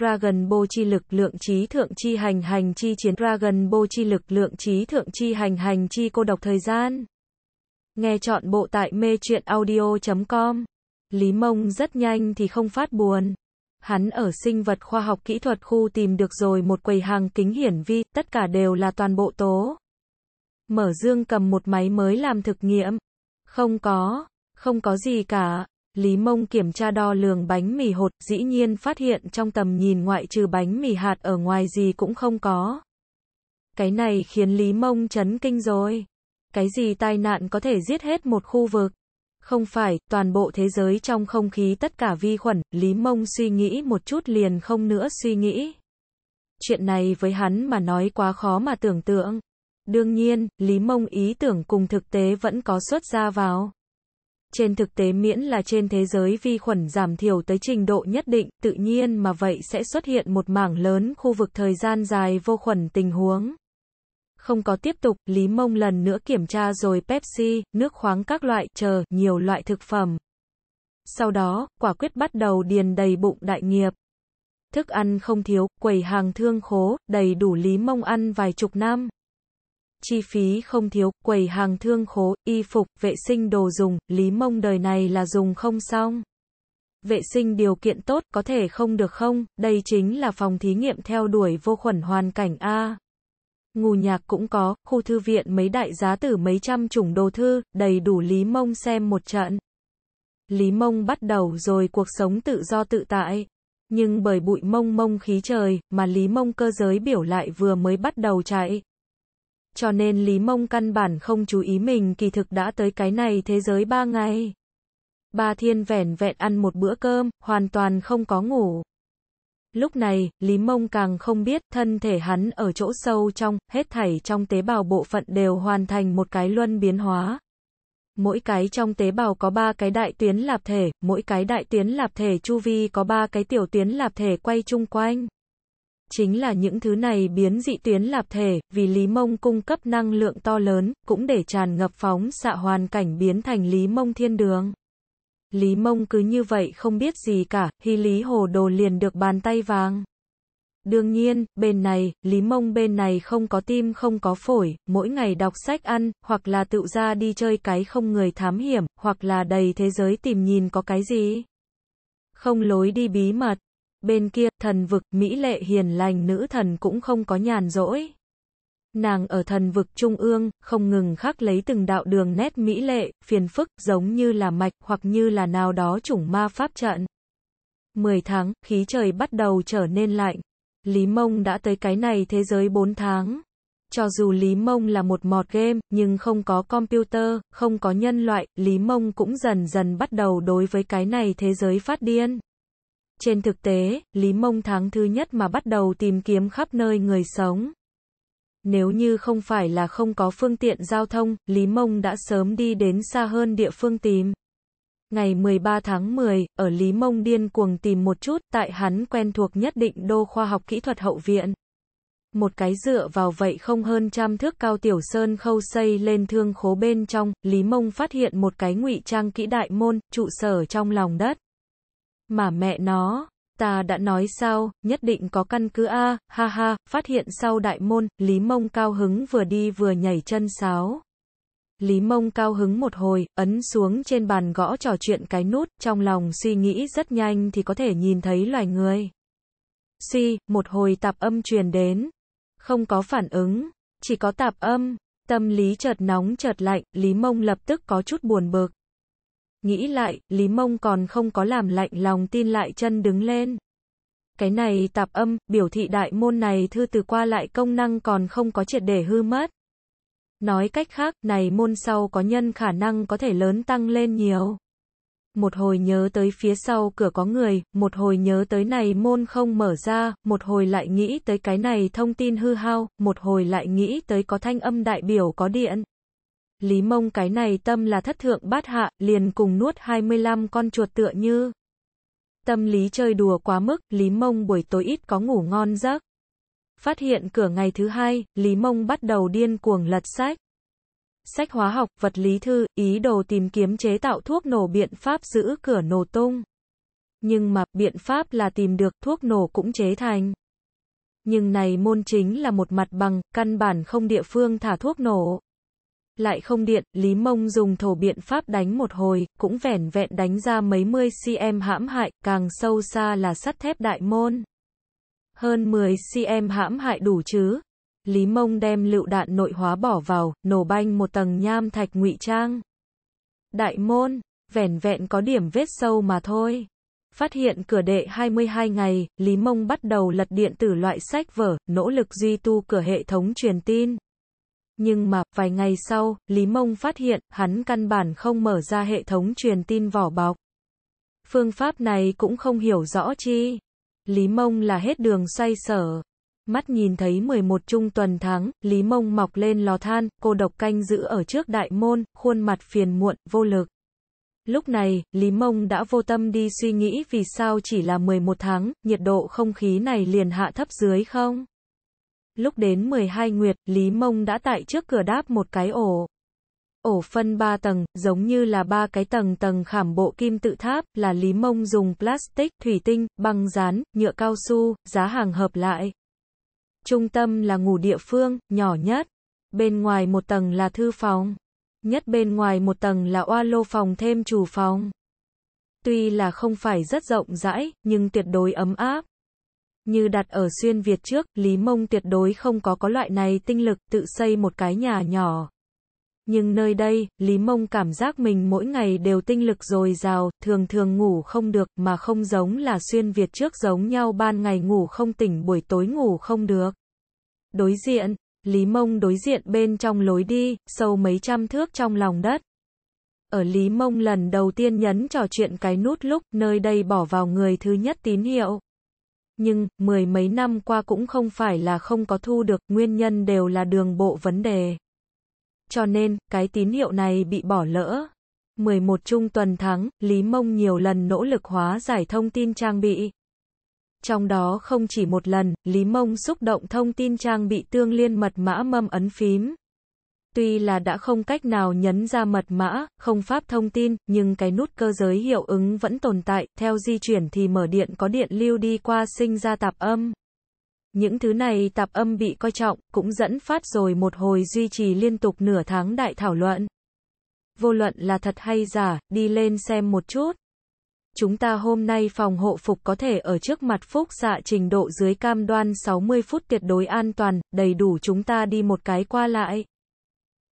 Dragon Bo chi lực lượng trí thượng chi hành hành chi chiến Dragon Bo chi lực lượng trí thượng chi hành hành chi cô độc thời gian. Nghe chọn bộ tại mê truyện audio.com. Lý Mông rất nhanh thì không phát buồn. Hắn ở sinh vật khoa học kỹ thuật khu tìm được rồi một quầy hàng kính hiển vi, tất cả đều là toàn bộ tố. Mở dương cầm một máy mới làm thực nghiệm. Không có, không có gì cả. Lý Mông kiểm tra đo lường bánh mì hột, dĩ nhiên phát hiện trong tầm nhìn ngoại trừ bánh mì hạt ở ngoài gì cũng không có. Cái này khiến Lý Mông chấn kinh rồi. Cái gì tai nạn có thể giết hết một khu vực? Không phải, toàn bộ thế giới trong không khí tất cả vi khuẩn, Lý Mông suy nghĩ một chút liền không nữa suy nghĩ. Chuyện này với hắn mà nói quá khó mà tưởng tượng. Đương nhiên, Lý Mông ý tưởng cùng thực tế vẫn có xuất ra vào. Trên thực tế miễn là trên thế giới vi khuẩn giảm thiểu tới trình độ nhất định, tự nhiên mà vậy sẽ xuất hiện một mảng lớn khu vực thời gian dài vô khuẩn tình huống. Không có tiếp tục, Lý Mông lần nữa kiểm tra rồi Pepsi, nước khoáng các loại, chờ, nhiều loại thực phẩm. Sau đó, quả quyết bắt đầu điền đầy bụng đại nghiệp. Thức ăn không thiếu, quầy hàng thương khố, đầy đủ Lý Mông ăn vài chục năm chi phí không thiếu, quầy hàng thương khố, y phục, vệ sinh đồ dùng, Lý Mông đời này là dùng không xong. Vệ sinh điều kiện tốt, có thể không được không, đây chính là phòng thí nghiệm theo đuổi vô khuẩn hoàn cảnh A. Ngù nhạc cũng có, khu thư viện mấy đại giá tử mấy trăm chủng đồ thư, đầy đủ Lý Mông xem một trận. Lý Mông bắt đầu rồi cuộc sống tự do tự tại. Nhưng bởi bụi mông mông khí trời, mà Lý Mông cơ giới biểu lại vừa mới bắt đầu chạy cho nên Lý Mông căn bản không chú ý mình kỳ thực đã tới cái này thế giới ba ngày. Ba thiên vẻn vẹn ăn một bữa cơm, hoàn toàn không có ngủ. Lúc này, Lý Mông càng không biết, thân thể hắn ở chỗ sâu trong, hết thảy trong tế bào bộ phận đều hoàn thành một cái luân biến hóa. Mỗi cái trong tế bào có ba cái đại tuyến lạp thể, mỗi cái đại tuyến lạp thể chu vi có ba cái tiểu tuyến lạp thể quay chung quanh. Chính là những thứ này biến dị tuyến lạp thể, vì Lý Mông cung cấp năng lượng to lớn, cũng để tràn ngập phóng xạ hoàn cảnh biến thành Lý Mông thiên đường. Lý Mông cứ như vậy không biết gì cả, hy Lý Hồ Đồ liền được bàn tay vàng. Đương nhiên, bên này, Lý Mông bên này không có tim không có phổi, mỗi ngày đọc sách ăn, hoặc là tự ra đi chơi cái không người thám hiểm, hoặc là đầy thế giới tìm nhìn có cái gì. Không lối đi bí mật, Bên kia, thần vực, mỹ lệ hiền lành nữ thần cũng không có nhàn rỗi. Nàng ở thần vực trung ương, không ngừng khắc lấy từng đạo đường nét mỹ lệ, phiền phức, giống như là mạch hoặc như là nào đó chủng ma pháp trận. mười tháng, khí trời bắt đầu trở nên lạnh. Lý Mông đã tới cái này thế giới bốn tháng. Cho dù Lý Mông là một mọt game, nhưng không có computer, không có nhân loại, Lý Mông cũng dần dần bắt đầu đối với cái này thế giới phát điên. Trên thực tế, Lý Mông tháng thứ nhất mà bắt đầu tìm kiếm khắp nơi người sống. Nếu như không phải là không có phương tiện giao thông, Lý Mông đã sớm đi đến xa hơn địa phương tìm. Ngày 13 tháng 10, ở Lý Mông điên cuồng tìm một chút, tại hắn quen thuộc nhất định đô khoa học kỹ thuật hậu viện. Một cái dựa vào vậy không hơn trăm thước cao tiểu sơn khâu xây lên thương khố bên trong, Lý Mông phát hiện một cái ngụy trang kỹ đại môn, trụ sở trong lòng đất. Mà mẹ nó, ta đã nói sao, nhất định có căn cứ A, ha ha, phát hiện sau đại môn, Lý Mông cao hứng vừa đi vừa nhảy chân sáo. Lý Mông cao hứng một hồi, ấn xuống trên bàn gõ trò chuyện cái nút, trong lòng suy nghĩ rất nhanh thì có thể nhìn thấy loài người. Si, một hồi tạp âm truyền đến. Không có phản ứng, chỉ có tạp âm. Tâm lý chợt nóng chợt lạnh, Lý Mông lập tức có chút buồn bực. Nghĩ lại, Lý Mông còn không có làm lạnh lòng tin lại chân đứng lên. Cái này tạp âm, biểu thị đại môn này thư từ qua lại công năng còn không có triệt để hư mất. Nói cách khác, này môn sau có nhân khả năng có thể lớn tăng lên nhiều. Một hồi nhớ tới phía sau cửa có người, một hồi nhớ tới này môn không mở ra, một hồi lại nghĩ tới cái này thông tin hư hao, một hồi lại nghĩ tới có thanh âm đại biểu có điện. Lý mông cái này tâm là thất thượng bát hạ, liền cùng nuốt 25 con chuột tựa như. Tâm lý chơi đùa quá mức, Lý mông buổi tối ít có ngủ ngon giấc. Phát hiện cửa ngày thứ hai, Lý mông bắt đầu điên cuồng lật sách. Sách hóa học, vật lý thư, ý đồ tìm kiếm chế tạo thuốc nổ biện pháp giữ cửa nổ tung. Nhưng mà, biện pháp là tìm được, thuốc nổ cũng chế thành. Nhưng này môn chính là một mặt bằng, căn bản không địa phương thả thuốc nổ lại không điện, Lý Mông dùng thổ biện pháp đánh một hồi, cũng vẻn vẹn đánh ra mấy mươi cm hãm hại, càng sâu xa là sắt thép đại môn. Hơn 10 cm hãm hại đủ chứ. Lý Mông đem lựu đạn nội hóa bỏ vào, nổ banh một tầng nham thạch ngụy trang. Đại môn, vẻn vẹn có điểm vết sâu mà thôi. Phát hiện cửa đệ 22 ngày, Lý Mông bắt đầu lật điện tử loại sách vở, nỗ lực duy tu cửa hệ thống truyền tin. Nhưng mà, vài ngày sau, Lý Mông phát hiện, hắn căn bản không mở ra hệ thống truyền tin vỏ bọc. Phương pháp này cũng không hiểu rõ chi. Lý Mông là hết đường xoay sở. Mắt nhìn thấy 11 trung tuần tháng, Lý Mông mọc lên lò than, cô độc canh giữ ở trước đại môn, khuôn mặt phiền muộn, vô lực. Lúc này, Lý Mông đã vô tâm đi suy nghĩ vì sao chỉ là 11 tháng, nhiệt độ không khí này liền hạ thấp dưới không? lúc đến 12 nguyệt, Lý Mông đã tại trước cửa đáp một cái ổ. Ổ phân ba tầng, giống như là ba cái tầng tầng khảm bộ kim tự tháp, là Lý Mông dùng plastic, thủy tinh, băng dán, nhựa cao su, giá hàng hợp lại. Trung tâm là ngủ địa phương, nhỏ nhất. Bên ngoài một tầng là thư phòng. Nhất bên ngoài một tầng là oa lô phòng thêm chủ phòng. Tuy là không phải rất rộng rãi, nhưng tuyệt đối ấm áp. Như đặt ở xuyên Việt trước, Lý Mông tuyệt đối không có có loại này tinh lực tự xây một cái nhà nhỏ. Nhưng nơi đây, Lý Mông cảm giác mình mỗi ngày đều tinh lực dồi dào, thường thường ngủ không được, mà không giống là xuyên Việt trước giống nhau ban ngày ngủ không tỉnh buổi tối ngủ không được. Đối diện, Lý Mông đối diện bên trong lối đi, sâu mấy trăm thước trong lòng đất. Ở Lý Mông lần đầu tiên nhấn trò chuyện cái nút lúc, nơi đây bỏ vào người thứ nhất tín hiệu nhưng mười mấy năm qua cũng không phải là không có thu được, nguyên nhân đều là đường bộ vấn đề. Cho nên, cái tín hiệu này bị bỏ lỡ. 11 trung tuần tháng, Lý Mông nhiều lần nỗ lực hóa giải thông tin trang bị. Trong đó không chỉ một lần, Lý Mông xúc động thông tin trang bị tương liên mật mã mâm ấn phím. Tuy là đã không cách nào nhấn ra mật mã, không pháp thông tin, nhưng cái nút cơ giới hiệu ứng vẫn tồn tại, theo di chuyển thì mở điện có điện lưu đi qua sinh ra tạp âm. Những thứ này tạp âm bị coi trọng, cũng dẫn phát rồi một hồi duy trì liên tục nửa tháng đại thảo luận. Vô luận là thật hay giả, đi lên xem một chút. Chúng ta hôm nay phòng hộ phục có thể ở trước mặt phúc xạ dạ trình độ dưới cam đoan 60 phút tuyệt đối an toàn, đầy đủ chúng ta đi một cái qua lại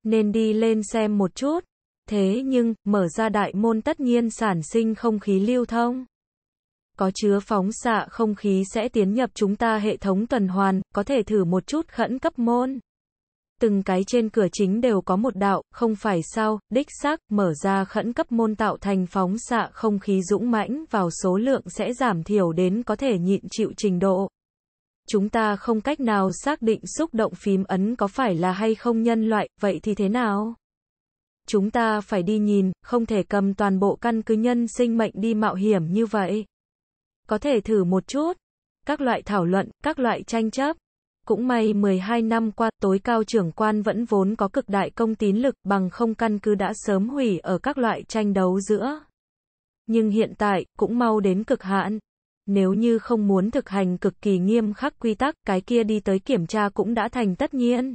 nên đi lên xem một chút. Thế nhưng, mở ra đại môn tất nhiên sản sinh không khí lưu thông. Có chứa phóng xạ không khí sẽ tiến nhập chúng ta hệ thống tuần hoàn, có thể thử một chút khẩn cấp môn. Từng cái trên cửa chính đều có một đạo, không phải sao, đích xác, mở ra khẩn cấp môn tạo thành phóng xạ không khí dũng mãnh vào số lượng sẽ giảm thiểu đến có thể nhịn chịu trình độ chúng ta không cách nào xác định xúc động phím ấn có phải là hay không nhân loại, vậy thì thế nào? Chúng ta phải đi nhìn, không thể cầm toàn bộ căn cứ nhân sinh mệnh đi mạo hiểm như vậy. Có thể thử một chút. Các loại thảo luận, các loại tranh chấp. Cũng may 12 năm qua, tối cao trưởng quan vẫn vốn có cực đại công tín lực bằng không căn cứ đã sớm hủy ở các loại tranh đấu giữa. Nhưng hiện tại, cũng mau đến cực hạn, nếu như không muốn thực hành cực kỳ nghiêm khắc quy tắc, cái kia đi tới kiểm tra cũng đã thành tất nhiên.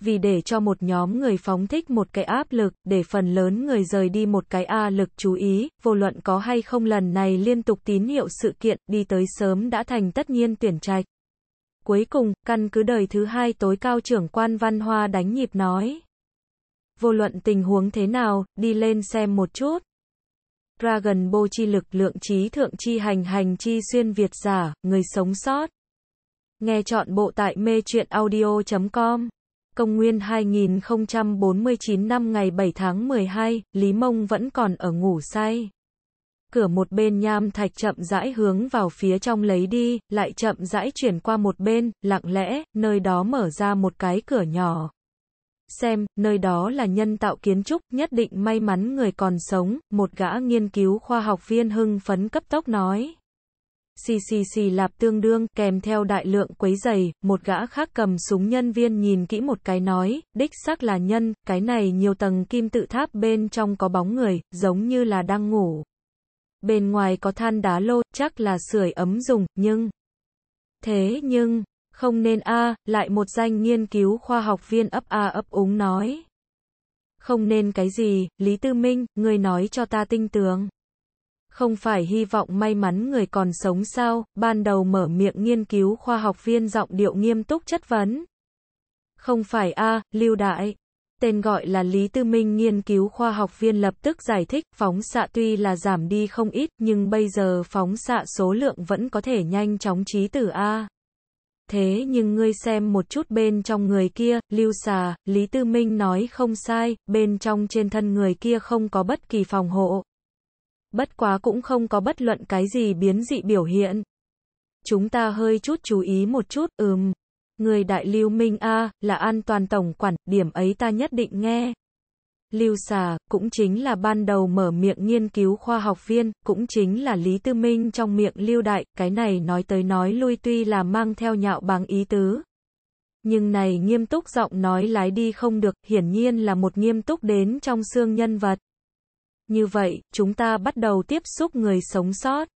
Vì để cho một nhóm người phóng thích một cái áp lực, để phần lớn người rời đi một cái A lực chú ý, vô luận có hay không lần này liên tục tín hiệu sự kiện, đi tới sớm đã thành tất nhiên tuyển trạch. Cuối cùng, căn cứ đời thứ hai tối cao trưởng quan văn hoa đánh nhịp nói. Vô luận tình huống thế nào, đi lên xem một chút. Dragon Bô chi lực lượng trí thượng chi hành hành chi xuyên Việt giả, người sống sót. Nghe chọn bộ tại mê truyện audio.com. Công nguyên 2049 năm ngày 7 tháng 12, Lý Mông vẫn còn ở ngủ say. Cửa một bên nham thạch chậm rãi hướng vào phía trong lấy đi, lại chậm rãi chuyển qua một bên, lặng lẽ, nơi đó mở ra một cái cửa nhỏ xem, nơi đó là nhân tạo kiến trúc, nhất định may mắn người còn sống, một gã nghiên cứu khoa học viên hưng phấn cấp tốc nói. Xì xì xì lạp tương đương, kèm theo đại lượng quấy giày, một gã khác cầm súng nhân viên nhìn kỹ một cái nói, đích xác là nhân, cái này nhiều tầng kim tự tháp bên trong có bóng người, giống như là đang ngủ. Bên ngoài có than đá lô, chắc là sưởi ấm dùng, nhưng... Thế nhưng, không nên a, à, lại một danh nghiên cứu khoa học viên ấp a à ấp úng nói. Không nên cái gì, Lý Tư Minh, người nói cho ta tinh tường. Không phải hy vọng may mắn người còn sống sao, ban đầu mở miệng nghiên cứu khoa học viên giọng điệu nghiêm túc chất vấn. Không phải a, à, Lưu Đại. Tên gọi là Lý Tư Minh nghiên cứu khoa học viên lập tức giải thích phóng xạ tuy là giảm đi không ít nhưng bây giờ phóng xạ số lượng vẫn có thể nhanh chóng trí tử A thế nhưng ngươi xem một chút bên trong người kia, lưu xà, Lý Tư Minh nói không sai, bên trong trên thân người kia không có bất kỳ phòng hộ. Bất quá cũng không có bất luận cái gì biến dị biểu hiện. Chúng ta hơi chút chú ý một chút, ừm. Người đại lưu minh A, là an toàn tổng quản, điểm ấy ta nhất định nghe. Lưu Xà, cũng chính là ban đầu mở miệng nghiên cứu khoa học viên, cũng chính là Lý Tư Minh trong miệng Lưu Đại, cái này nói tới nói lui tuy là mang theo nhạo báng ý tứ. Nhưng này nghiêm túc giọng nói lái đi không được, hiển nhiên là một nghiêm túc đến trong xương nhân vật. Như vậy, chúng ta bắt đầu tiếp xúc người sống sót.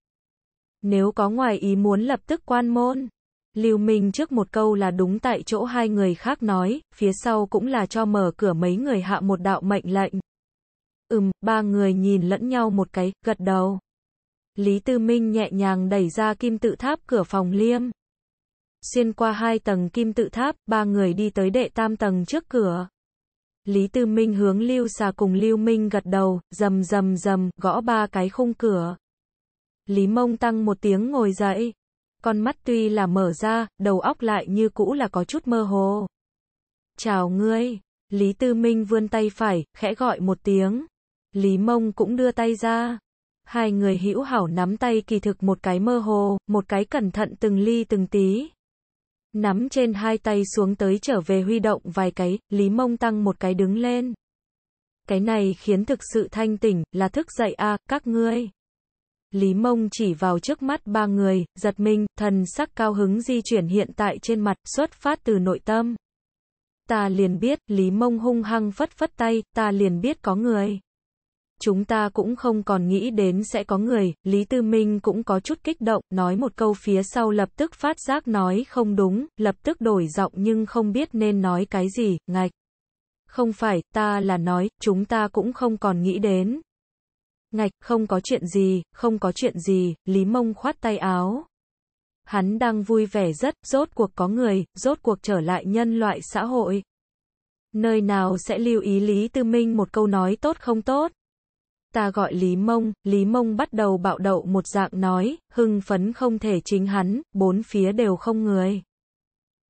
Nếu có ngoài ý muốn lập tức quan môn. Lưu Minh trước một câu là đúng tại chỗ hai người khác nói, phía sau cũng là cho mở cửa mấy người hạ một đạo mệnh lệnh. Ừm, ba người nhìn lẫn nhau một cái, gật đầu. Lý Tư Minh nhẹ nhàng đẩy ra kim tự tháp cửa phòng liêm. Xuyên qua hai tầng kim tự tháp, ba người đi tới đệ tam tầng trước cửa. Lý Tư Minh hướng Lưu Xà cùng Lưu Minh gật đầu, rầm rầm rầm, gõ ba cái khung cửa. Lý Mông Tăng một tiếng ngồi dậy, con mắt tuy là mở ra, đầu óc lại như cũ là có chút mơ hồ. Chào ngươi, Lý Tư Minh vươn tay phải, khẽ gọi một tiếng. Lý Mông cũng đưa tay ra. Hai người hữu hảo nắm tay kỳ thực một cái mơ hồ, một cái cẩn thận từng ly từng tí. Nắm trên hai tay xuống tới trở về huy động vài cái, Lý Mông tăng một cái đứng lên. Cái này khiến thực sự thanh tỉnh, là thức dậy a à, các ngươi. Lý Mông chỉ vào trước mắt ba người, giật mình, thần sắc cao hứng di chuyển hiện tại trên mặt, xuất phát từ nội tâm. Ta liền biết, Lý Mông hung hăng phất phất tay, ta liền biết có người. Chúng ta cũng không còn nghĩ đến sẽ có người, Lý Tư Minh cũng có chút kích động, nói một câu phía sau lập tức phát giác nói không đúng, lập tức đổi giọng nhưng không biết nên nói cái gì, ngạch. Không phải, ta là nói, chúng ta cũng không còn nghĩ đến, Ngạch, không có chuyện gì, không có chuyện gì, Lý Mông khoát tay áo. Hắn đang vui vẻ rất, rốt cuộc có người, rốt cuộc trở lại nhân loại xã hội. Nơi nào sẽ lưu ý Lý Tư Minh một câu nói tốt không tốt? Ta gọi Lý Mông, Lý Mông bắt đầu bạo đậu một dạng nói, hưng phấn không thể chính hắn, bốn phía đều không người.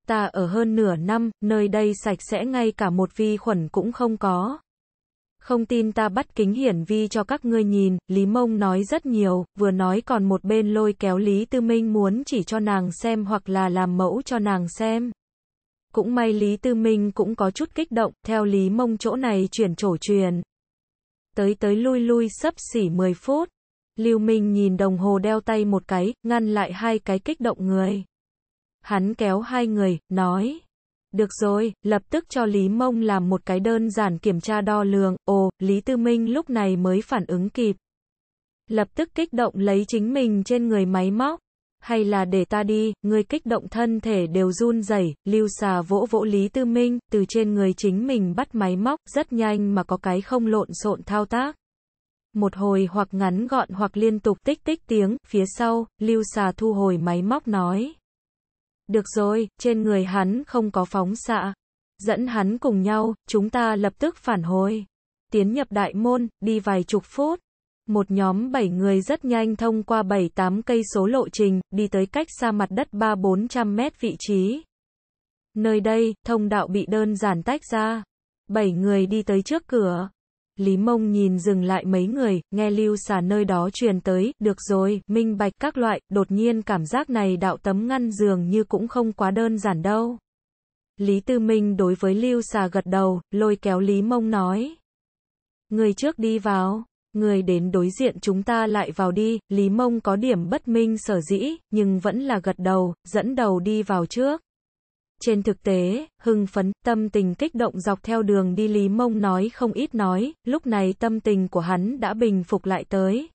Ta ở hơn nửa năm, nơi đây sạch sẽ ngay cả một vi khuẩn cũng không có. Không tin ta bắt kính hiển vi cho các ngươi nhìn, Lý Mông nói rất nhiều, vừa nói còn một bên lôi kéo Lý Tư Minh muốn chỉ cho nàng xem hoặc là làm mẫu cho nàng xem. Cũng may Lý Tư Minh cũng có chút kích động, theo Lý Mông chỗ này chuyển trổ truyền. Tới tới lui lui sấp xỉ 10 phút, Lưu Minh nhìn đồng hồ đeo tay một cái, ngăn lại hai cái kích động người. Hắn kéo hai người, nói. Được rồi, lập tức cho Lý Mông làm một cái đơn giản kiểm tra đo lường, ồ, Lý Tư Minh lúc này mới phản ứng kịp. Lập tức kích động lấy chính mình trên người máy móc. Hay là để ta đi, người kích động thân thể đều run rẩy, lưu xà vỗ vỗ Lý Tư Minh, từ trên người chính mình bắt máy móc, rất nhanh mà có cái không lộn xộn thao tác một hồi hoặc ngắn gọn hoặc liên tục tích tích tiếng, phía sau, lưu xà thu hồi máy móc nói. Được rồi, trên người hắn không có phóng xạ. Dẫn hắn cùng nhau, chúng ta lập tức phản hồi. Tiến nhập đại môn, đi vài chục phút. Một nhóm bảy người rất nhanh thông qua bảy tám cây số lộ trình, đi tới cách xa mặt đất ba bốn trăm mét vị trí. Nơi đây, thông đạo bị đơn giản tách ra. bảy người đi tới trước cửa. Lý Mông nhìn dừng lại mấy người, nghe lưu xà nơi đó truyền tới, được rồi, minh bạch các loại, đột nhiên cảm giác này đạo tấm ngăn dường như cũng không quá đơn giản đâu. Lý Tư Minh đối với lưu xà gật đầu, lôi kéo Lý Mông nói. Người trước đi vào, người đến đối diện chúng ta lại vào đi, Lý Mông có điểm bất minh sở dĩ, nhưng vẫn là gật đầu, dẫn đầu đi vào trước. Trên thực tế, hưng phấn, tâm tình kích động dọc theo đường đi Lý Mông nói không ít nói, lúc này tâm tình của hắn đã bình phục lại tới.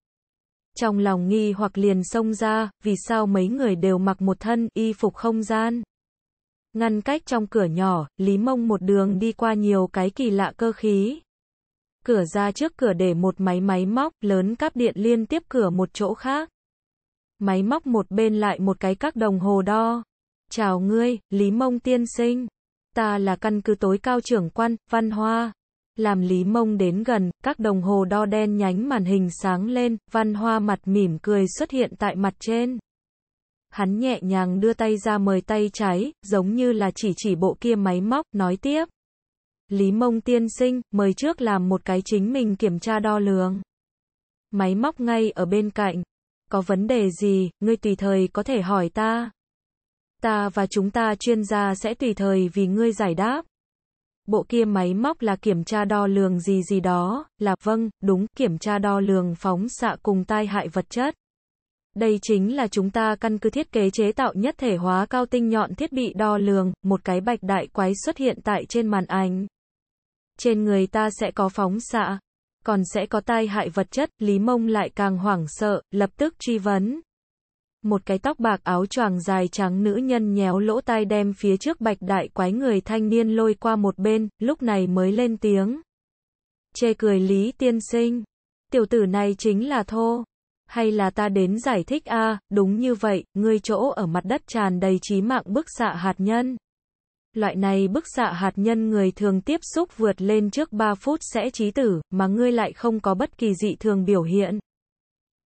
Trong lòng nghi hoặc liền xông ra, vì sao mấy người đều mặc một thân y phục không gian. Ngăn cách trong cửa nhỏ, Lý Mông một đường đi qua nhiều cái kỳ lạ cơ khí. Cửa ra trước cửa để một máy máy móc lớn cáp điện liên tiếp cửa một chỗ khác. Máy móc một bên lại một cái các đồng hồ đo. Chào ngươi, Lý Mông tiên sinh. Ta là căn cứ tối cao trưởng quan, văn hoa. Làm Lý Mông đến gần, các đồng hồ đo đen nhánh màn hình sáng lên, văn hoa mặt mỉm cười xuất hiện tại mặt trên. Hắn nhẹ nhàng đưa tay ra mời tay trái, giống như là chỉ chỉ bộ kia máy móc, nói tiếp. Lý Mông tiên sinh, mời trước làm một cái chính mình kiểm tra đo lường. Máy móc ngay ở bên cạnh. Có vấn đề gì, ngươi tùy thời có thể hỏi ta. Ta và chúng ta chuyên gia sẽ tùy thời vì ngươi giải đáp. Bộ kia máy móc là kiểm tra đo lường gì gì đó, là vâng, đúng, kiểm tra đo lường phóng xạ cùng tai hại vật chất. Đây chính là chúng ta căn cứ thiết kế chế tạo nhất thể hóa cao tinh nhọn thiết bị đo lường, một cái bạch đại quái xuất hiện tại trên màn ảnh. Trên người ta sẽ có phóng xạ, còn sẽ có tai hại vật chất, Lý Mông lại càng hoảng sợ, lập tức truy vấn một cái tóc bạc áo choàng dài trắng nữ nhân nhéo lỗ tai đem phía trước bạch đại quái người thanh niên lôi qua một bên, lúc này mới lên tiếng. Chê cười Lý Tiên Sinh. Tiểu tử này chính là thô. Hay là ta đến giải thích a đúng như vậy, ngươi chỗ ở mặt đất tràn đầy trí mạng bức xạ hạt nhân. Loại này bức xạ hạt nhân người thường tiếp xúc vượt lên trước 3 phút sẽ trí tử, mà ngươi lại không có bất kỳ dị thường biểu hiện.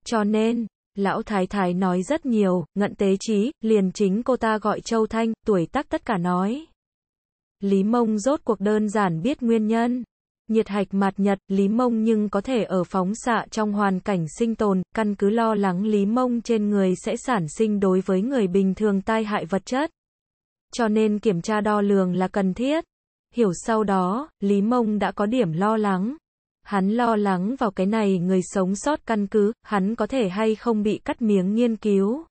Cho nên, Lão Thái Thái nói rất nhiều, ngận tế trí, liền chính cô ta gọi Châu Thanh, tuổi tác tất cả nói. Lý Mông rốt cuộc đơn giản biết nguyên nhân. Nhiệt hạch mạt nhật, Lý Mông nhưng có thể ở phóng xạ trong hoàn cảnh sinh tồn, căn cứ lo lắng Lý Mông trên người sẽ sản sinh đối với người bình thường tai hại vật chất. Cho nên kiểm tra đo lường là cần thiết. Hiểu sau đó, Lý Mông đã có điểm lo lắng, Hắn lo lắng vào cái này người sống sót căn cứ, hắn có thể hay không bị cắt miếng nghiên cứu.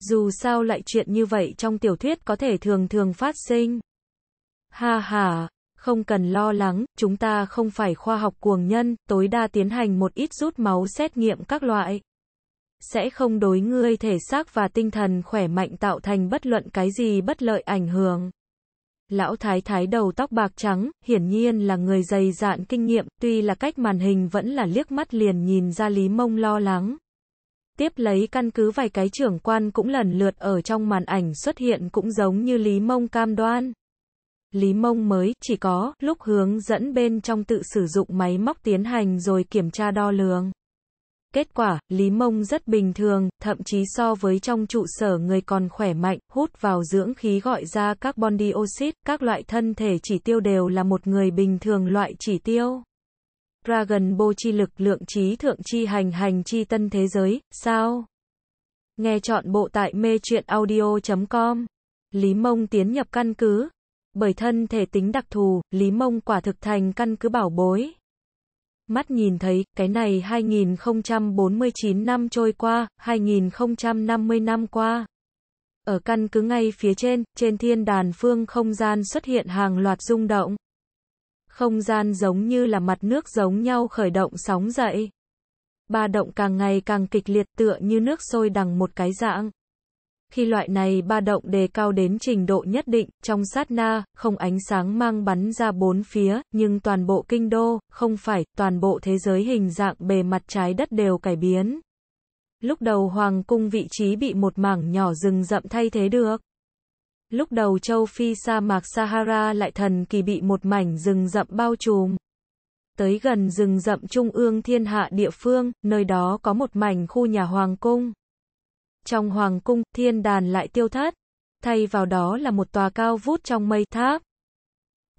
Dù sao lại chuyện như vậy trong tiểu thuyết có thể thường thường phát sinh. Ha ha, không cần lo lắng, chúng ta không phải khoa học cuồng nhân, tối đa tiến hành một ít rút máu xét nghiệm các loại. Sẽ không đối ngươi thể xác và tinh thần khỏe mạnh tạo thành bất luận cái gì bất lợi ảnh hưởng lão thái thái đầu tóc bạc trắng, hiển nhiên là người dày dạn kinh nghiệm, tuy là cách màn hình vẫn là liếc mắt liền nhìn ra Lý Mông lo lắng. Tiếp lấy căn cứ vài cái trưởng quan cũng lần lượt ở trong màn ảnh xuất hiện cũng giống như Lý Mông cam đoan. Lý Mông mới chỉ có lúc hướng dẫn bên trong tự sử dụng máy móc tiến hành rồi kiểm tra đo lường. Kết quả, Lý Mông rất bình thường, thậm chí so với trong trụ sở người còn khỏe mạnh, hút vào dưỡng khí gọi ra carbon dioxide, các loại thân thể chỉ tiêu đều là một người bình thường loại chỉ tiêu. Dragon bô chi lực lượng trí thượng chi hành hành chi tân thế giới, sao? Nghe chọn bộ tại mê truyện audio.com. Lý Mông tiến nhập căn cứ. Bởi thân thể tính đặc thù, Lý Mông quả thực thành căn cứ bảo bối. Mắt nhìn thấy, cái này 2049 năm trôi qua, 2050 năm qua. Ở căn cứ ngay phía trên, trên thiên đàn phương không gian xuất hiện hàng loạt rung động. Không gian giống như là mặt nước giống nhau khởi động sóng dậy. Ba động càng ngày càng kịch liệt tựa như nước sôi đằng một cái dạng. Khi loại này ba động đề cao đến trình độ nhất định, trong sát na, không ánh sáng mang bắn ra bốn phía, nhưng toàn bộ kinh đô, không phải, toàn bộ thế giới hình dạng bề mặt trái đất đều cải biến. Lúc đầu hoàng cung vị trí bị một mảng nhỏ rừng rậm thay thế được. Lúc đầu châu Phi sa mạc Sahara lại thần kỳ bị một mảnh rừng rậm bao trùm. Tới gần rừng rậm trung ương thiên hạ địa phương, nơi đó có một mảnh khu nhà hoàng cung. Trong hoàng cung, thiên đàn lại tiêu thất, thay vào đó là một tòa cao vút trong mây tháp.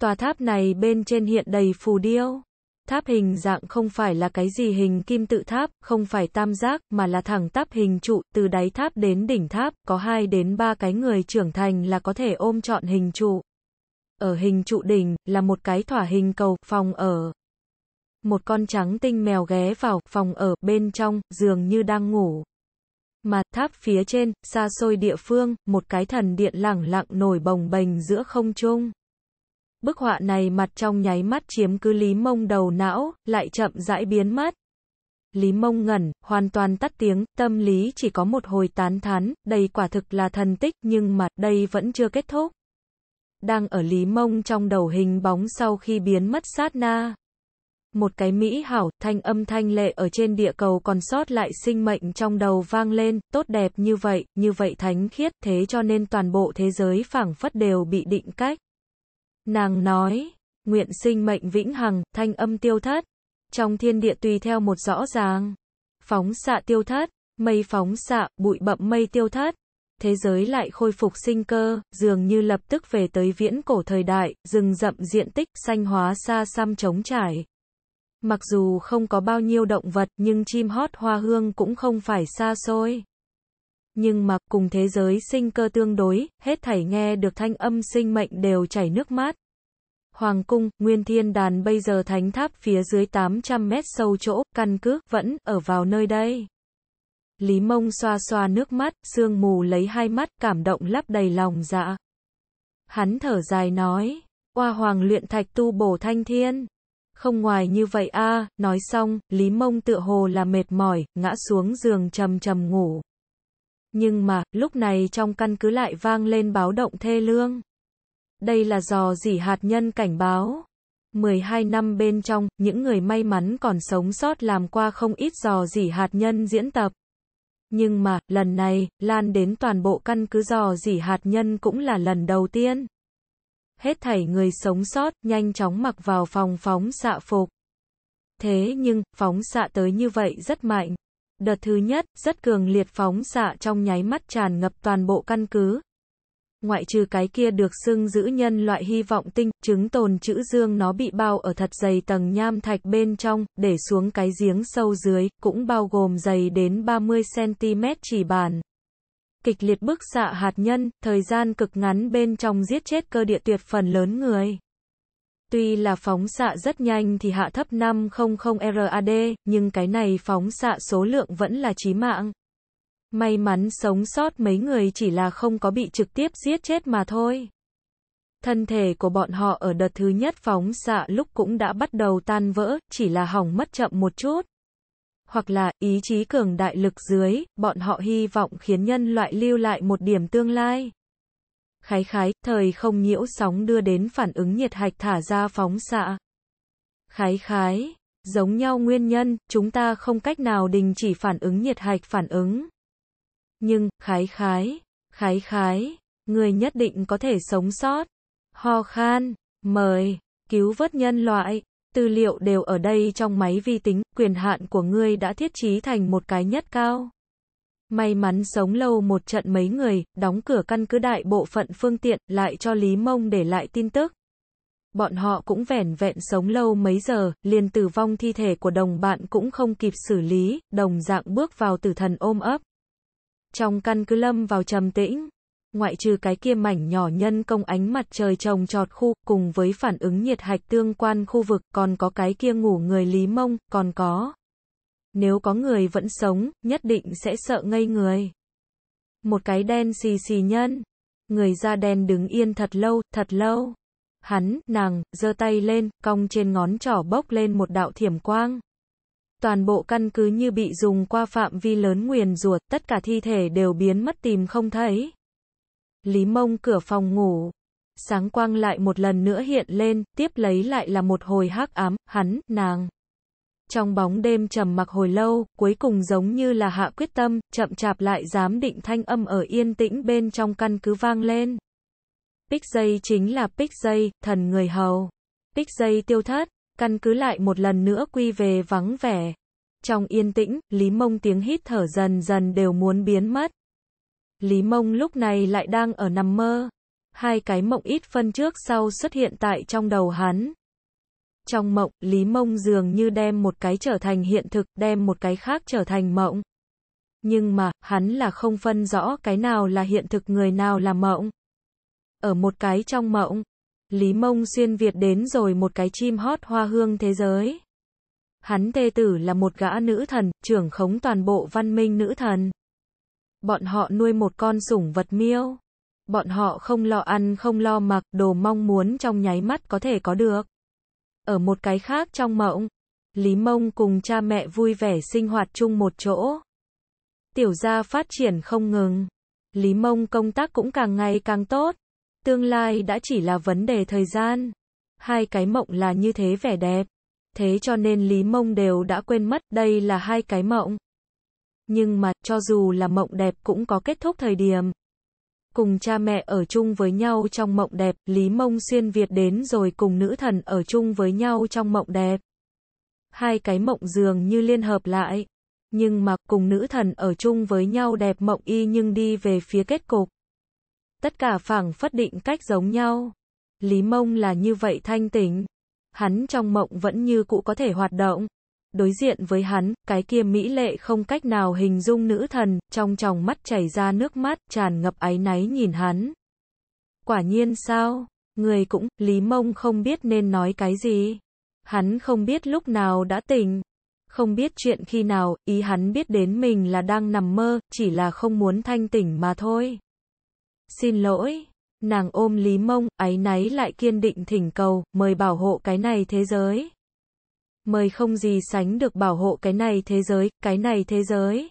Tòa tháp này bên trên hiện đầy phù điêu. Tháp hình dạng không phải là cái gì hình kim tự tháp, không phải tam giác, mà là thẳng tháp hình trụ, từ đáy tháp đến đỉnh tháp, có 2 đến 3 cái người trưởng thành là có thể ôm trọn hình trụ. Ở hình trụ đỉnh, là một cái thỏa hình cầu, phòng ở. Một con trắng tinh mèo ghé vào, phòng ở, bên trong, giường như đang ngủ. Mà tháp phía trên, xa xôi địa phương, một cái thần điện lẳng lặng nổi bồng bềnh giữa không trung. Bức họa này mặt trong nháy mắt chiếm cứ Lý Mông đầu não, lại chậm rãi biến mất. Lý Mông ngẩn, hoàn toàn tắt tiếng, tâm lý chỉ có một hồi tán thán, đây quả thực là thần tích nhưng mà đây vẫn chưa kết thúc. Đang ở Lý Mông trong đầu hình bóng sau khi biến mất sát na, một cái mỹ hảo, thanh âm thanh lệ ở trên địa cầu còn sót lại sinh mệnh trong đầu vang lên, tốt đẹp như vậy, như vậy thánh khiết, thế cho nên toàn bộ thế giới phảng phất đều bị định cách. Nàng nói, nguyện sinh mệnh vĩnh hằng, thanh âm tiêu thất, trong thiên địa tùy theo một rõ ràng, phóng xạ tiêu thất, mây phóng xạ, bụi bậm mây tiêu thất thế giới lại khôi phục sinh cơ, dường như lập tức về tới viễn cổ thời đại, rừng rậm diện tích xanh hóa xa xăm trống trải. Mặc dù không có bao nhiêu động vật nhưng chim hót hoa hương cũng không phải xa xôi. Nhưng mà cùng thế giới sinh cơ tương đối, hết thảy nghe được thanh âm sinh mệnh đều chảy nước mát. Hoàng cung, Nguyên Thiên Đàn bây giờ thánh tháp phía dưới 800 mét sâu chỗ, căn cứ, vẫn, ở vào nơi đây. Lý mông xoa xoa nước mắt, sương mù lấy hai mắt, cảm động lắp đầy lòng dạ. Hắn thở dài nói, qua hoàng luyện thạch tu bổ thanh thiên không ngoài như vậy a nói xong, Lý Mông tựa hồ là mệt mỏi, ngã xuống giường trầm trầm ngủ. Nhưng mà, lúc này trong căn cứ lại vang lên báo động thê lương. Đây là dò dỉ hạt nhân cảnh báo. 12 năm bên trong, những người may mắn còn sống sót làm qua không ít dò dỉ hạt nhân diễn tập. Nhưng mà, lần này, lan đến toàn bộ căn cứ dò dỉ hạt nhân cũng là lần đầu tiên hết thảy người sống sót nhanh chóng mặc vào phòng phóng xạ phục. Thế nhưng, phóng xạ tới như vậy rất mạnh. Đợt thứ nhất, rất cường liệt phóng xạ trong nháy mắt tràn ngập toàn bộ căn cứ. Ngoại trừ cái kia được xưng giữ nhân loại hy vọng tinh, chứng tồn chữ dương nó bị bao ở thật dày tầng nham thạch bên trong, để xuống cái giếng sâu dưới, cũng bao gồm dày đến 30cm chỉ bàn kịch liệt bức xạ hạt nhân, thời gian cực ngắn bên trong giết chết cơ địa tuyệt phần lớn người. Tuy là phóng xạ rất nhanh thì hạ thấp 500 RAD, nhưng cái này phóng xạ số lượng vẫn là chí mạng. May mắn sống sót mấy người chỉ là không có bị trực tiếp giết chết mà thôi. Thân thể của bọn họ ở đợt thứ nhất phóng xạ lúc cũng đã bắt đầu tan vỡ, chỉ là hỏng mất chậm một chút hoặc là ý chí cường đại lực dưới, bọn họ hy vọng khiến nhân loại lưu lại một điểm tương lai. Khái khái, thời không nhiễu sóng đưa đến phản ứng nhiệt hạch thả ra phóng xạ. Khái khái, giống nhau nguyên nhân, chúng ta không cách nào đình chỉ phản ứng nhiệt hạch phản ứng. Nhưng, khái khái, khái khái, người nhất định có thể sống sót. Ho khan, mời, cứu vớt nhân loại tư liệu đều ở đây trong máy vi tính, quyền hạn của ngươi đã thiết trí thành một cái nhất cao. May mắn sống lâu một trận mấy người, đóng cửa căn cứ đại bộ phận phương tiện, lại cho Lý Mông để lại tin tức. Bọn họ cũng vẻn vẹn sống lâu mấy giờ, liền tử vong thi thể của đồng bạn cũng không kịp xử lý, đồng dạng bước vào tử thần ôm ấp. Trong căn cứ lâm vào trầm tĩnh, ngoại trừ cái kia mảnh nhỏ nhân công ánh mặt trời trồng trọt khu, cùng với phản ứng nhiệt hạch tương quan khu vực, còn có cái kia ngủ người Lý Mông, còn có. Nếu có người vẫn sống, nhất định sẽ sợ ngây người. Một cái đen xì xì nhân. Người da đen đứng yên thật lâu, thật lâu. Hắn, nàng, giơ tay lên, cong trên ngón trỏ bốc lên một đạo thiểm quang. Toàn bộ căn cứ như bị dùng qua phạm vi lớn nguyền ruột, tất cả thi thể đều biến mất tìm không thấy. Lý Mông cửa phòng ngủ. Sáng quang lại một lần nữa hiện lên, tiếp lấy lại là một hồi hắc ám, hắn, nàng. Trong bóng đêm trầm mặc hồi lâu, cuối cùng giống như là hạ quyết tâm, chậm chạp lại dám định thanh âm ở yên tĩnh bên trong căn cứ vang lên. Pích dây chính là pích dây, thần người hầu. Pích dây tiêu thất, căn cứ lại một lần nữa quy về vắng vẻ. Trong yên tĩnh, Lý Mông tiếng hít thở dần dần đều muốn biến mất. Lý Mông lúc này lại đang ở nằm mơ. Hai cái mộng ít phân trước sau xuất hiện tại trong đầu hắn. Trong mộng, Lý Mông dường như đem một cái trở thành hiện thực, đem một cái khác trở thành mộng. Nhưng mà, hắn là không phân rõ cái nào là hiện thực người nào là mộng. Ở một cái trong mộng, Lý Mông xuyên Việt đến rồi một cái chim hót hoa hương thế giới. Hắn tê tử là một gã nữ thần, trưởng khống toàn bộ văn minh nữ thần. Bọn họ nuôi một con sủng vật miêu. Bọn họ không lo ăn không lo mặc, đồ mong muốn trong nháy mắt có thể có được. Ở một cái khác trong mộng, Lý Mông cùng cha mẹ vui vẻ sinh hoạt chung một chỗ. Tiểu gia phát triển không ngừng. Lý Mông công tác cũng càng ngày càng tốt. Tương lai đã chỉ là vấn đề thời gian. Hai cái mộng là như thế vẻ đẹp. Thế cho nên Lý Mông đều đã quên mất đây là hai cái mộng. Nhưng mà, cho dù là mộng đẹp cũng có kết thúc thời điểm. Cùng cha mẹ ở chung với nhau trong mộng đẹp, Lý Mông Xuyên Việt đến rồi cùng nữ thần ở chung với nhau trong mộng đẹp. Hai cái mộng dường như liên hợp lại. Nhưng mà, cùng nữ thần ở chung với nhau đẹp mộng y nhưng đi về phía kết cục. Tất cả phảng phất định cách giống nhau. Lý Mông là như vậy thanh tỉnh. Hắn trong mộng vẫn như cũ có thể hoạt động đối diện với hắn, cái kia mỹ lệ không cách nào hình dung nữ thần, trong tròng mắt chảy ra nước mắt, tràn ngập áy náy nhìn hắn. Quả nhiên sao, người cũng, Lý Mông không biết nên nói cái gì. Hắn không biết lúc nào đã tỉnh, không biết chuyện khi nào, ý hắn biết đến mình là đang nằm mơ, chỉ là không muốn thanh tỉnh mà thôi. Xin lỗi, nàng ôm Lý Mông, áy náy lại kiên định thỉnh cầu, mời bảo hộ cái này thế giới mời không gì sánh được bảo hộ cái này thế giới, cái này thế giới.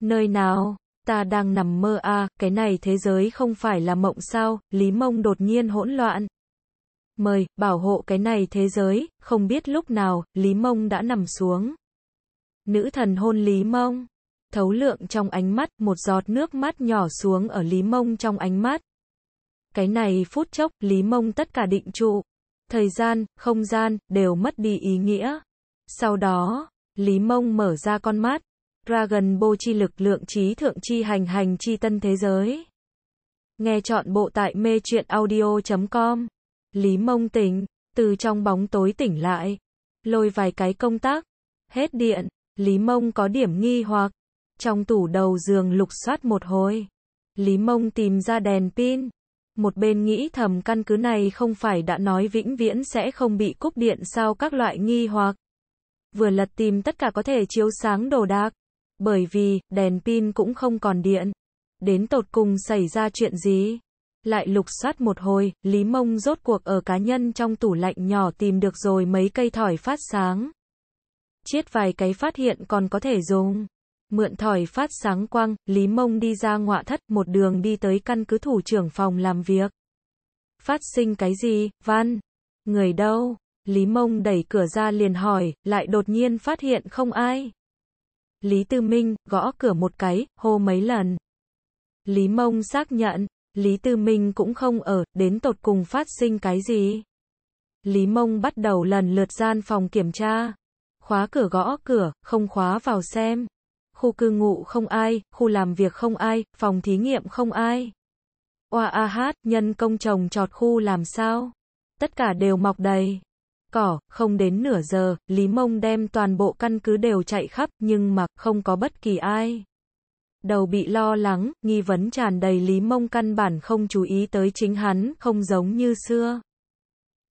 Nơi nào, ta đang nằm mơ à, cái này thế giới không phải là mộng sao, Lý Mông đột nhiên hỗn loạn. Mời, bảo hộ cái này thế giới, không biết lúc nào, Lý Mông đã nằm xuống. Nữ thần hôn Lý Mông, thấu lượng trong ánh mắt, một giọt nước mắt nhỏ xuống ở Lý Mông trong ánh mắt. Cái này phút chốc, Lý Mông tất cả định trụ thời gian, không gian, đều mất đi ý nghĩa. Sau đó, Lý Mông mở ra con mắt, Dragon bô chi lực lượng trí thượng chi hành hành chi tân thế giới. Nghe chọn bộ tại mê truyện audio.com. Lý Mông tỉnh, từ trong bóng tối tỉnh lại, lôi vài cái công tác, hết điện, Lý Mông có điểm nghi hoặc, trong tủ đầu giường lục soát một hồi. Lý Mông tìm ra đèn pin, một bên nghĩ thầm căn cứ này không phải đã nói vĩnh viễn sẽ không bị cúp điện sao các loại nghi hoặc. Vừa lật tìm tất cả có thể chiếu sáng đồ đạc, bởi vì đèn pin cũng không còn điện. Đến tột cùng xảy ra chuyện gì? Lại lục soát một hồi, Lý Mông rốt cuộc ở cá nhân trong tủ lạnh nhỏ tìm được rồi mấy cây thỏi phát sáng. Chiết vài cái phát hiện còn có thể dùng. Mượn thỏi phát sáng quang, Lý Mông đi ra ngọa thất, một đường đi tới căn cứ thủ trưởng phòng làm việc. Phát sinh cái gì, Văn? Người đâu? Lý Mông đẩy cửa ra liền hỏi, lại đột nhiên phát hiện không ai. Lý Tư Minh, gõ cửa một cái, hô mấy lần. Lý Mông xác nhận, Lý Tư Minh cũng không ở, đến tột cùng phát sinh cái gì. Lý Mông bắt đầu lần lượt gian phòng kiểm tra. Khóa cửa gõ cửa, không khóa vào xem khu cư ngụ không ai, khu làm việc không ai, phòng thí nghiệm không ai. Oa a hát, nhân công trồng trọt khu làm sao? Tất cả đều mọc đầy. Cỏ, không đến nửa giờ, Lý Mông đem toàn bộ căn cứ đều chạy khắp, nhưng mà, không có bất kỳ ai. Đầu bị lo lắng, nghi vấn tràn đầy Lý Mông căn bản không chú ý tới chính hắn, không giống như xưa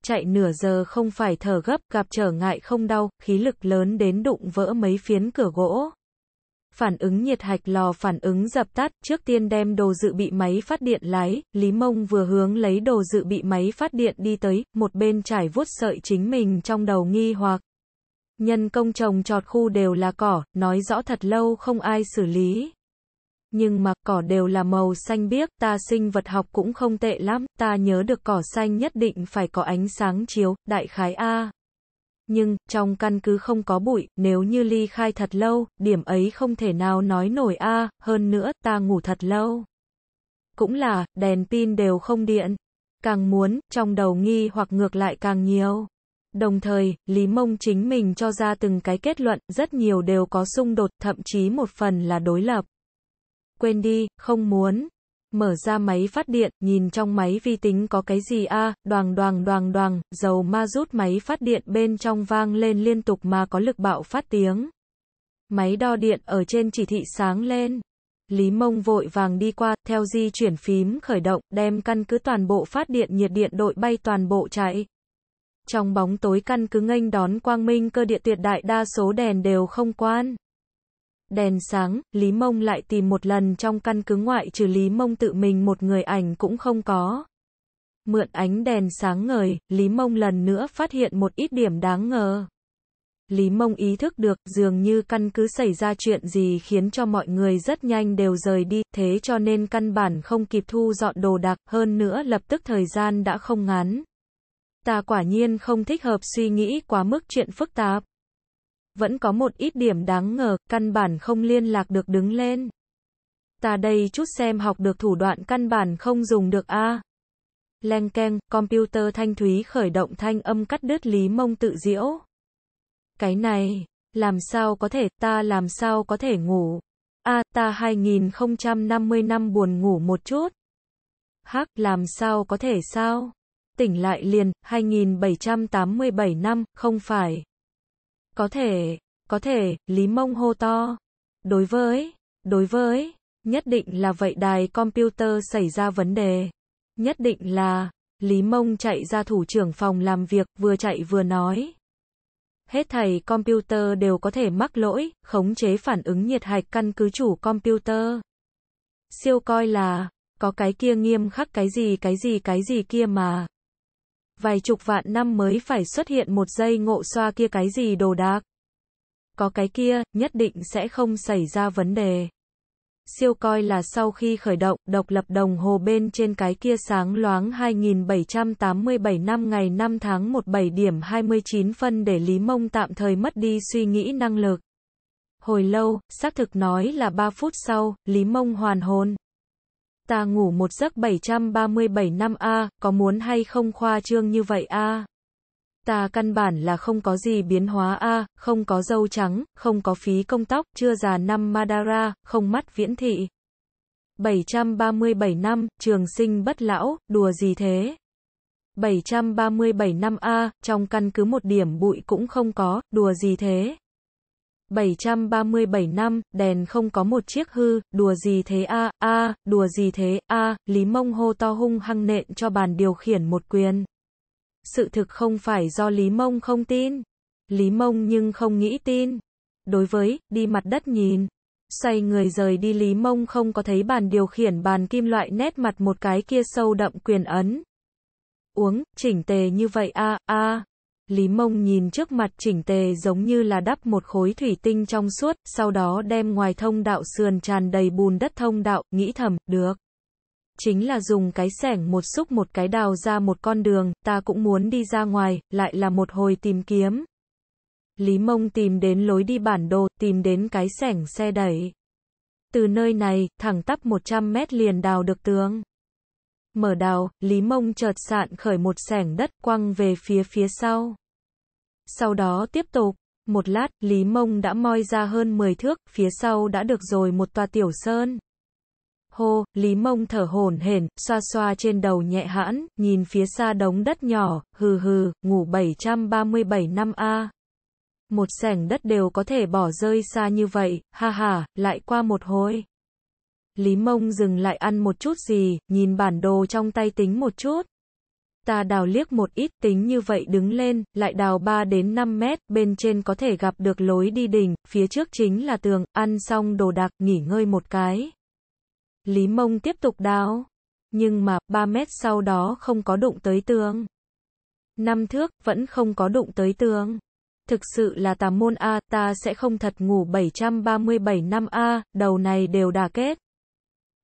chạy nửa giờ không phải thở gấp, gặp trở ngại không đau, khí lực lớn đến đụng vỡ mấy phiến cửa gỗ phản ứng nhiệt hạch lò phản ứng dập tắt, trước tiên đem đồ dự bị máy phát điện lái, Lý Mông vừa hướng lấy đồ dự bị máy phát điện đi tới, một bên trải vuốt sợi chính mình trong đầu nghi hoặc. Nhân công trồng trọt khu đều là cỏ, nói rõ thật lâu không ai xử lý. Nhưng mà cỏ đều là màu xanh biếc, ta sinh vật học cũng không tệ lắm, ta nhớ được cỏ xanh nhất định phải có ánh sáng chiếu, đại khái A nhưng trong căn cứ không có bụi, nếu như ly khai thật lâu, điểm ấy không thể nào nói nổi a, hơn nữa ta ngủ thật lâu. Cũng là, đèn pin đều không điện. Càng muốn, trong đầu nghi hoặc ngược lại càng nhiều. Đồng thời, Lý Mông chính mình cho ra từng cái kết luận, rất nhiều đều có xung đột, thậm chí một phần là đối lập. Quên đi, không muốn, Mở ra máy phát điện, nhìn trong máy vi tính có cái gì a à, đoàn đoàn đoàn đoàn, dầu ma rút máy phát điện bên trong vang lên liên tục mà có lực bạo phát tiếng. Máy đo điện ở trên chỉ thị sáng lên. Lý Mông vội vàng đi qua, theo di chuyển phím khởi động, đem căn cứ toàn bộ phát điện nhiệt điện đội bay toàn bộ chạy. Trong bóng tối căn cứ nghênh đón quang minh cơ địa tuyệt đại đa số đèn đều không quan đèn sáng, Lý Mông lại tìm một lần trong căn cứ ngoại trừ Lý Mông tự mình một người ảnh cũng không có. Mượn ánh đèn sáng ngời, Lý Mông lần nữa phát hiện một ít điểm đáng ngờ. Lý Mông ý thức được dường như căn cứ xảy ra chuyện gì khiến cho mọi người rất nhanh đều rời đi, thế cho nên căn bản không kịp thu dọn đồ đạc, hơn nữa lập tức thời gian đã không ngắn. Ta quả nhiên không thích hợp suy nghĩ quá mức chuyện phức tạp vẫn có một ít điểm đáng ngờ, căn bản không liên lạc được đứng lên. Ta đây chút xem học được thủ đoạn căn bản không dùng được a. À. Leng keng, computer thanh thúy khởi động thanh âm cắt đứt Lý Mông tự diễu. Cái này, làm sao có thể, ta làm sao có thể ngủ. A, à, ta 2050 năm buồn ngủ một chút. Hắc, làm sao có thể sao? Tỉnh lại liền, 2787 năm, không phải. Có thể, có thể, Lý Mông hô to. Đối với, đối với, nhất định là vậy đài computer xảy ra vấn đề. Nhất định là, Lý Mông chạy ra thủ trưởng phòng làm việc, vừa chạy vừa nói. Hết thầy computer đều có thể mắc lỗi, khống chế phản ứng nhiệt hạch căn cứ chủ computer. Siêu coi là, có cái kia nghiêm khắc cái gì cái gì cái gì kia mà vài chục vạn năm mới phải xuất hiện một giây ngộ xoa kia cái gì đồ đạc. Có cái kia, nhất định sẽ không xảy ra vấn đề. Siêu coi là sau khi khởi động, độc lập đồng hồ bên trên cái kia sáng loáng 2787 năm ngày 5 tháng 17 điểm 29 phân để Lý Mông tạm thời mất đi suy nghĩ năng lực. Hồi lâu, xác thực nói là 3 phút sau, Lý Mông hoàn hồn ta ngủ một giấc 737 năm a, có muốn hay không khoa trương như vậy a? Ta căn bản là không có gì biến hóa a, không có dâu trắng, không có phí công tóc, chưa già năm Madara, không mắt viễn thị. 737 năm, trường sinh bất lão, đùa gì thế? 737 năm a, trong căn cứ một điểm bụi cũng không có, đùa gì thế? 737 năm, đèn không có một chiếc hư, đùa gì thế a, a, đùa gì thế a, Lý Mông hô to hung hăng nện cho bàn điều khiển một quyền. Sự thực không phải do Lý Mông không tin. Lý Mông nhưng không nghĩ tin. Đối với, đi mặt đất nhìn. Xoay người rời đi Lý Mông không có thấy bàn điều khiển bàn kim loại nét mặt một cái kia sâu đậm quyền ấn. Uống, chỉnh tề như vậy a, a. Lý Mông nhìn trước mặt chỉnh tề giống như là đắp một khối thủy tinh trong suốt, sau đó đem ngoài thông đạo sườn tràn đầy bùn đất thông đạo, nghĩ thầm, được. Chính là dùng cái sẻng một xúc một cái đào ra một con đường, ta cũng muốn đi ra ngoài, lại là một hồi tìm kiếm. Lý Mông tìm đến lối đi bản đồ, tìm đến cái sẻng xe đẩy. Từ nơi này, thẳng tắp 100 mét liền đào được tường mở đào, Lý Mông chợt sạn khởi một sẻng đất quăng về phía phía sau. Sau đó tiếp tục, một lát, Lý Mông đã moi ra hơn 10 thước, phía sau đã được rồi một tòa tiểu sơn. Hô, Lý Mông thở hổn hển, xoa xoa trên đầu nhẹ hãn, nhìn phía xa đống đất nhỏ, hừ hừ, ngủ 737 năm a. Một sẻng đất đều có thể bỏ rơi xa như vậy, ha ha, lại qua một hồi. Lý Mông dừng lại ăn một chút gì, nhìn bản đồ trong tay tính một chút. Ta đào liếc một ít tính như vậy đứng lên, lại đào 3 đến 5 mét, bên trên có thể gặp được lối đi đỉnh, phía trước chính là tường, ăn xong đồ đạc, nghỉ ngơi một cái. Lý Mông tiếp tục đào. Nhưng mà, 3 mét sau đó không có đụng tới tường. Năm thước, vẫn không có đụng tới tường. Thực sự là tà môn A, ta sẽ không thật ngủ 737 năm A, đầu này đều đà kết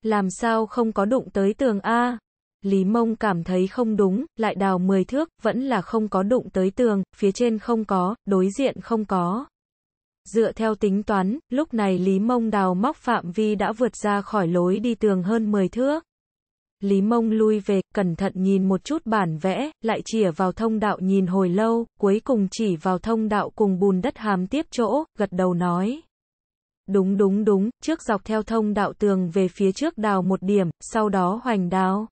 làm sao không có đụng tới tường A. Lý Mông cảm thấy không đúng, lại đào 10 thước, vẫn là không có đụng tới tường, phía trên không có, đối diện không có. Dựa theo tính toán, lúc này Lý Mông đào móc phạm vi đã vượt ra khỏi lối đi tường hơn 10 thước. Lý Mông lui về, cẩn thận nhìn một chút bản vẽ, lại chỉa vào thông đạo nhìn hồi lâu, cuối cùng chỉ vào thông đạo cùng bùn đất hàm tiếp chỗ, gật đầu nói. Đúng đúng đúng, trước dọc theo thông đạo tường về phía trước đào một điểm, sau đó hoành đào.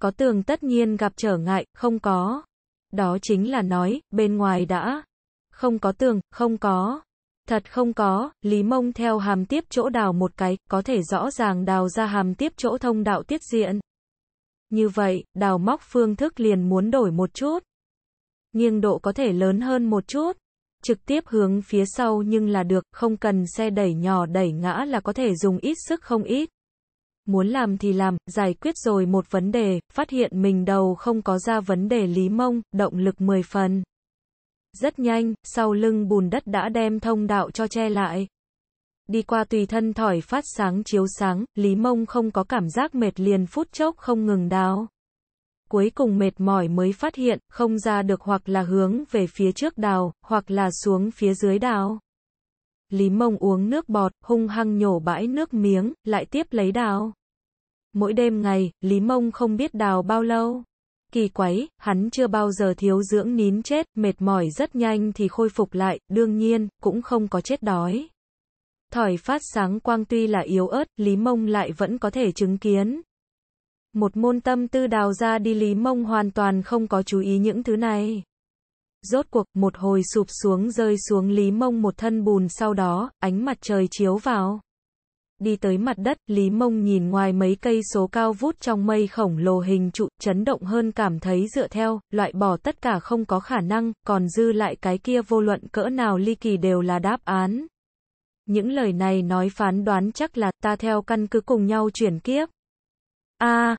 Có tường tất nhiên gặp trở ngại, không có. Đó chính là nói, bên ngoài đã. Không có tường, không có. Thật không có, Lý Mông theo hàm tiếp chỗ đào một cái, có thể rõ ràng đào ra hàm tiếp chỗ thông đạo tiết diện. Như vậy, đào móc phương thức liền muốn đổi một chút. Nghiêng độ có thể lớn hơn một chút trực tiếp hướng phía sau nhưng là được, không cần xe đẩy nhỏ đẩy ngã là có thể dùng ít sức không ít. Muốn làm thì làm, giải quyết rồi một vấn đề, phát hiện mình đầu không có ra vấn đề lý mông, động lực 10 phần. Rất nhanh, sau lưng bùn đất đã đem thông đạo cho che lại. Đi qua tùy thân thỏi phát sáng chiếu sáng, Lý Mông không có cảm giác mệt liền phút chốc không ngừng đào cuối cùng mệt mỏi mới phát hiện, không ra được hoặc là hướng về phía trước đào, hoặc là xuống phía dưới đào. Lý mông uống nước bọt, hung hăng nhổ bãi nước miếng, lại tiếp lấy đào. Mỗi đêm ngày, Lý mông không biết đào bao lâu. Kỳ quái, hắn chưa bao giờ thiếu dưỡng nín chết, mệt mỏi rất nhanh thì khôi phục lại, đương nhiên, cũng không có chết đói. Thỏi phát sáng quang tuy là yếu ớt, Lý Mông lại vẫn có thể chứng kiến, một môn tâm tư đào ra đi Lý Mông hoàn toàn không có chú ý những thứ này. Rốt cuộc, một hồi sụp xuống rơi xuống Lý Mông một thân bùn sau đó, ánh mặt trời chiếu vào. Đi tới mặt đất, Lý Mông nhìn ngoài mấy cây số cao vút trong mây khổng lồ hình trụ, chấn động hơn cảm thấy dựa theo, loại bỏ tất cả không có khả năng, còn dư lại cái kia vô luận cỡ nào ly kỳ đều là đáp án. Những lời này nói phán đoán chắc là ta theo căn cứ cùng nhau chuyển kiếp. 啊。